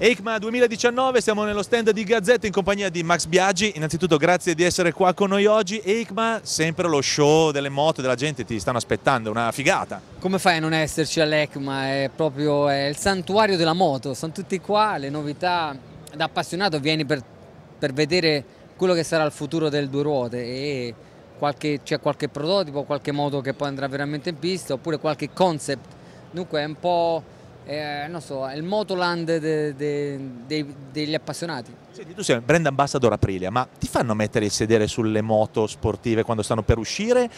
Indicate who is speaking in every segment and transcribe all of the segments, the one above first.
Speaker 1: EICMA 2019, siamo nello stand di Gazzetta in compagnia di Max Biaggi, innanzitutto grazie di essere qua con noi oggi, EICMA sempre lo show delle moto, della gente ti stanno aspettando, una figata.
Speaker 2: Come fai a non esserci all'EICMA, è proprio è il santuario della moto, sono tutti qua, le novità, da appassionato vieni per, per vedere quello che sarà il futuro del due ruote e c'è cioè qualche prototipo, qualche moto che poi andrà veramente in pista oppure qualche concept, dunque è un po' eh, non so, il motoland de, de, de, degli appassionati. Senti, tu sei
Speaker 1: brand ambassador Aprilia, ma ti fanno mettere il sedere sulle moto sportive quando stanno per uscire?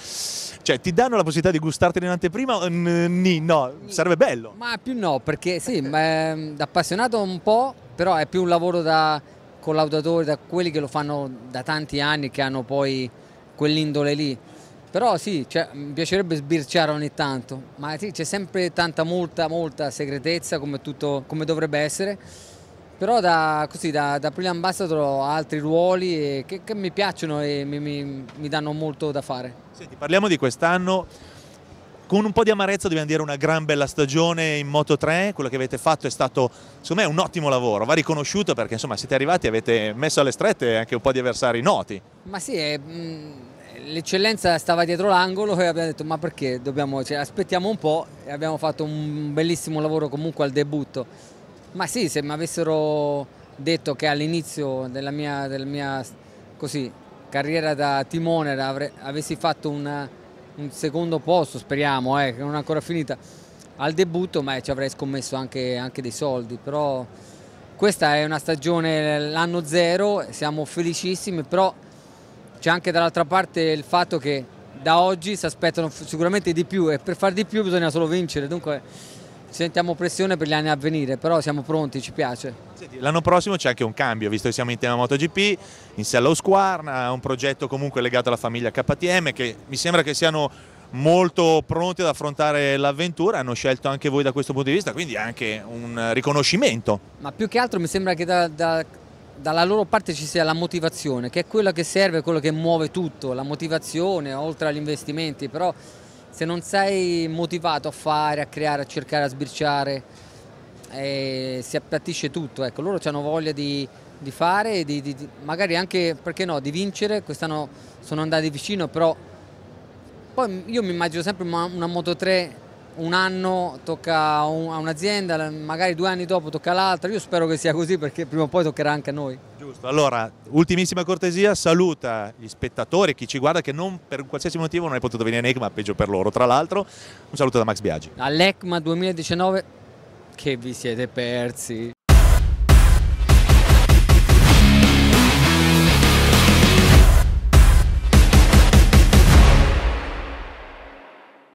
Speaker 1: Cioè, ti danno la possibilità di gustartene in anteprima? Ni, no, sarebbe bello.
Speaker 2: Ma più no, perché sì, eh. ma, ehm, da appassionato un po', però è più un lavoro da collaudatore, da quelli che lo fanno da tanti anni, che hanno poi quell'indole lì. Però sì, cioè, mi piacerebbe sbirciare ogni tanto, ma sì, c'è sempre tanta molta, molta segretezza come, tutto, come dovrebbe essere. Però da, così, da, da Prima Ambassador ho altri ruoli che, che, mi piacciono e mi, mi, mi danno molto da fare. Senti,
Speaker 1: parliamo di quest'anno con un po' di amarezza dobbiamo dire una gran bella stagione in Moto 3, quello che avete fatto è stato secondo me un ottimo lavoro, va riconosciuto perché insomma siete arrivati e avete messo alle strette anche un po' di avversari noti.
Speaker 2: Ma sì, è, mh, mm, l'eccellenza stava dietro l'angolo e abbiamo detto ma perché dobbiamo, cioè, aspettiamo un po' e abbiamo fatto un bellissimo lavoro comunque al debutto. Ma sì, se mi avessero detto che all'inizio della mia, della mia così, carriera da timone avre, avessi fatto una, un secondo posto, speriamo, eh, che non è ancora finita, al debutto ma ci avrei scommesso anche, anche dei soldi, però questa è una stagione l'anno zero, siamo felicissimi, però c'è anche dall'altra parte il fatto che da oggi si aspettano sicuramente di più e per far di più bisogna solo vincere, dunque sentiamo pressione per gli anni a venire, però siamo pronti, ci piace.
Speaker 1: L'anno prossimo c'è anche un cambio, visto che siamo in tema MotoGP, in Sella Osquarna, un progetto comunque legato alla famiglia KTM che mi sembra che siano molto pronti ad affrontare l'avventura, hanno scelto anche voi da questo punto di vista, quindi anche un riconoscimento.
Speaker 2: Ma più che altro mi sembra che da, da dalla loro parte ci sia la motivazione, che è quella che serve, quello che muove tutto, la motivazione oltre agli investimenti, però se non sei motivato a fare, a creare, a cercare, a sbirciare, eh, si appiattisce tutto, ecco, loro hanno voglia di, di fare, di, di, magari anche, perché no, di vincere, quest'anno sono andati vicino, però poi io mi immagino sempre una, una Moto 3 un anno tocca a un'azienda, magari due anni dopo tocca all'altra, io spero che sia così perché prima o poi toccherà anche a noi.
Speaker 1: Giusto, allora ultimissima cortesia, saluta gli spettatori, chi ci guarda che non per qualsiasi motivo non è potuto venire in ECMA, peggio per loro tra l'altro, un saluto da Max Biaggi.
Speaker 2: All'ECMA 2019 che vi siete persi.